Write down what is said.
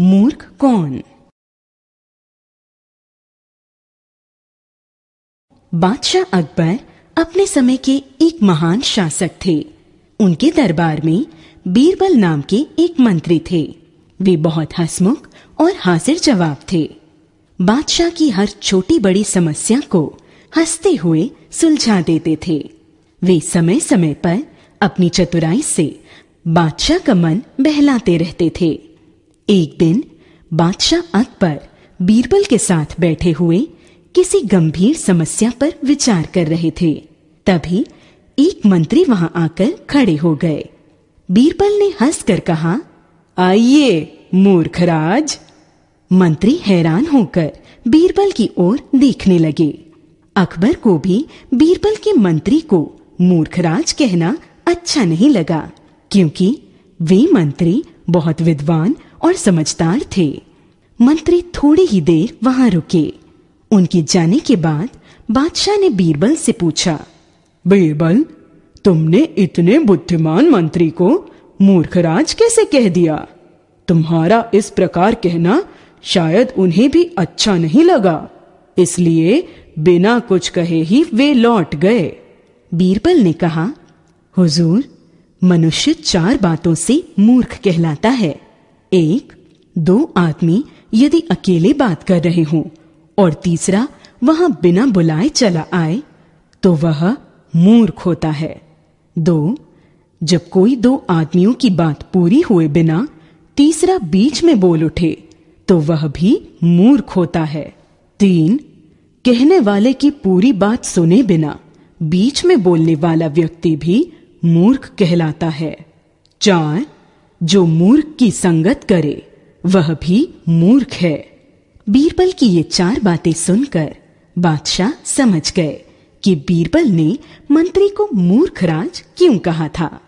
मूर्ख कौन बादशाह अकबर अपने समय के एक महान शासक थे उनके दरबार में बीरबल नाम के एक मंत्री थे वे बहुत हसमुख और हाजिर जवाब थे बादशाह की हर छोटी बड़ी समस्या को हंसते हुए सुलझा देते थे वे समय समय पर अपनी चतुराई से बादशाह का मन बहलाते रहते थे एक दिन बादशाह अकबर बीरबल के साथ बैठे हुए किसी गंभीर समस्या पर विचार कर रहे थे तभी एक मंत्री वहां आकर खड़े हो गए बीरबल ने हंसकर कहा आइए मूर्खराज मंत्री हैरान होकर बीरबल की ओर देखने लगे अकबर को भी बीरबल के मंत्री को मूर्खराज कहना अच्छा नहीं लगा क्योंकि वे मंत्री बहुत विद्वान और समझदार थे मंत्री थोड़ी ही देर वहां रुके उनके जाने के बाद बादशाह ने बीरबल से पूछा बीरबल तुमने इतने बुद्धिमान मंत्री को मूर्खराज कैसे कह दिया तुम्हारा इस प्रकार कहना शायद उन्हें भी अच्छा नहीं लगा इसलिए बिना कुछ कहे ही वे लौट गए बीरबल ने कहा हुजूर मनुष्य चार बातों से मूर्ख कहलाता है एक दो आदमी यदि अकेले बात कर रहे हों और तीसरा वहां बिना बुलाए चला आए तो वह मूर्ख होता है दो जब कोई दो आदमियों की बात पूरी हुए बिना तीसरा बीच में बोल उठे तो वह भी मूर्ख होता है तीन कहने वाले की पूरी बात सुने बिना बीच में बोलने वाला व्यक्ति भी मूर्ख कहलाता है चार जो मूर्ख की संगत करे वह भी मूर्ख है बीरबल की ये चार बातें सुनकर बादशाह समझ गए कि बीरबल ने मंत्री को मूर्खराज क्यों कहा था